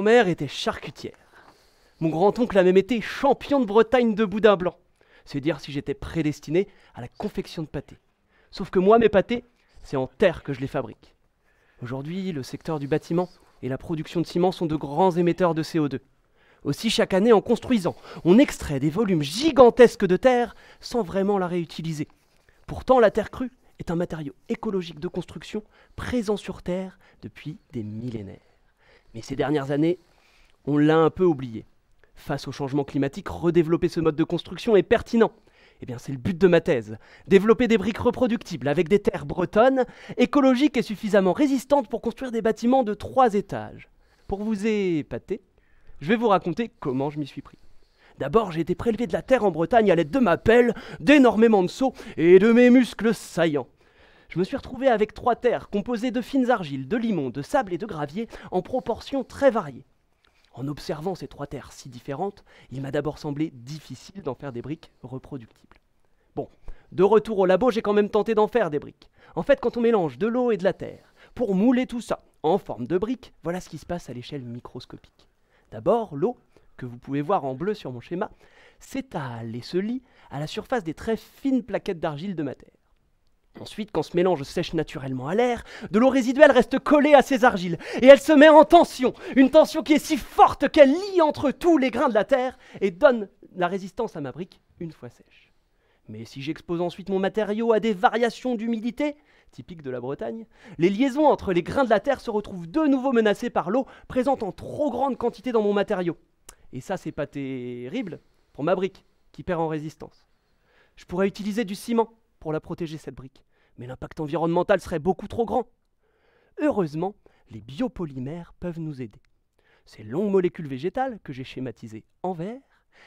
grand-mère était charcutière. Mon grand-oncle a même été champion de Bretagne de boudin blanc. C'est dire si j'étais prédestiné à la confection de pâtés. Sauf que moi, mes pâtés, c'est en terre que je les fabrique. Aujourd'hui, le secteur du bâtiment et la production de ciment sont de grands émetteurs de CO2. Aussi, chaque année, en construisant, on extrait des volumes gigantesques de terre sans vraiment la réutiliser. Pourtant, la terre crue est un matériau écologique de construction présent sur Terre depuis des millénaires. Mais ces dernières années, on l'a un peu oublié. Face au changement climatique, redévelopper ce mode de construction est pertinent. Eh bien, c'est le but de ma thèse. Développer des briques reproductibles avec des terres bretonnes, écologiques et suffisamment résistantes pour construire des bâtiments de trois étages. Pour vous épater, je vais vous raconter comment je m'y suis pris. D'abord, j'ai été prélevé de la terre en Bretagne à l'aide de ma pelle, d'énormément de seaux et de mes muscles saillants. Je me suis retrouvé avec trois terres composées de fines argiles, de limon, de sable et de gravier en proportions très variées. En observant ces trois terres si différentes, il m'a d'abord semblé difficile d'en faire des briques reproductibles. Bon, de retour au labo, j'ai quand même tenté d'en faire des briques. En fait, quand on mélange de l'eau et de la terre, pour mouler tout ça en forme de briques, voilà ce qui se passe à l'échelle microscopique. D'abord, l'eau, que vous pouvez voir en bleu sur mon schéma, s'étale et se lie à la surface des très fines plaquettes d'argile de ma terre. Ensuite, quand ce mélange sèche naturellement à l'air, de l'eau résiduelle reste collée à ces argiles, et elle se met en tension, une tension qui est si forte qu'elle lie entre tous les grains de la terre et donne la résistance à ma brique une fois sèche. Mais si j'expose ensuite mon matériau à des variations d'humidité, typiques de la Bretagne, les liaisons entre les grains de la terre se retrouvent de nouveau menacées par l'eau présente en trop grande quantité dans mon matériau. Et ça, c'est pas terrible pour ma brique, qui perd en résistance. Je pourrais utiliser du ciment pour la protéger, cette brique mais l'impact environnemental serait beaucoup trop grand. Heureusement, les biopolymères peuvent nous aider. Ces longues molécules végétales, que j'ai schématisées en vert,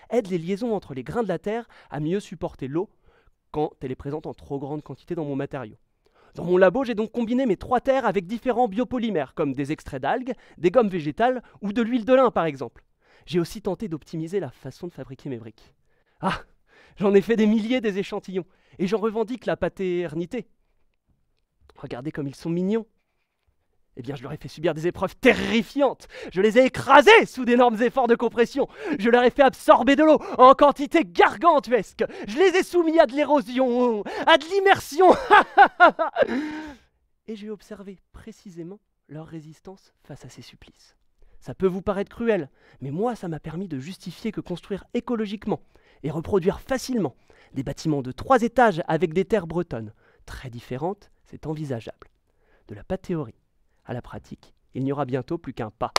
aident les liaisons entre les grains de la terre à mieux supporter l'eau quand elle est présente en trop grande quantité dans mon matériau. Dans mon labo, j'ai donc combiné mes trois terres avec différents biopolymères, comme des extraits d'algues, des gommes végétales ou de l'huile de lin par exemple. J'ai aussi tenté d'optimiser la façon de fabriquer mes briques. Ah J'en ai fait des milliers des échantillons, et j'en revendique la paternité, Regardez comme ils sont mignons. Eh bien, je leur ai fait subir des épreuves terrifiantes. Je les ai écrasés sous d'énormes efforts de compression. Je leur ai fait absorber de l'eau en quantité gargantuesque. Je les ai soumis à de l'érosion, à de l'immersion. Et j'ai observé précisément leur résistance face à ces supplices. Ça peut vous paraître cruel, mais moi, ça m'a permis de justifier que construire écologiquement et reproduire facilement des bâtiments de trois étages avec des terres bretonnes, très différentes, c'est envisageable. De la théorie à la pratique, il n'y aura bientôt plus qu'un pas.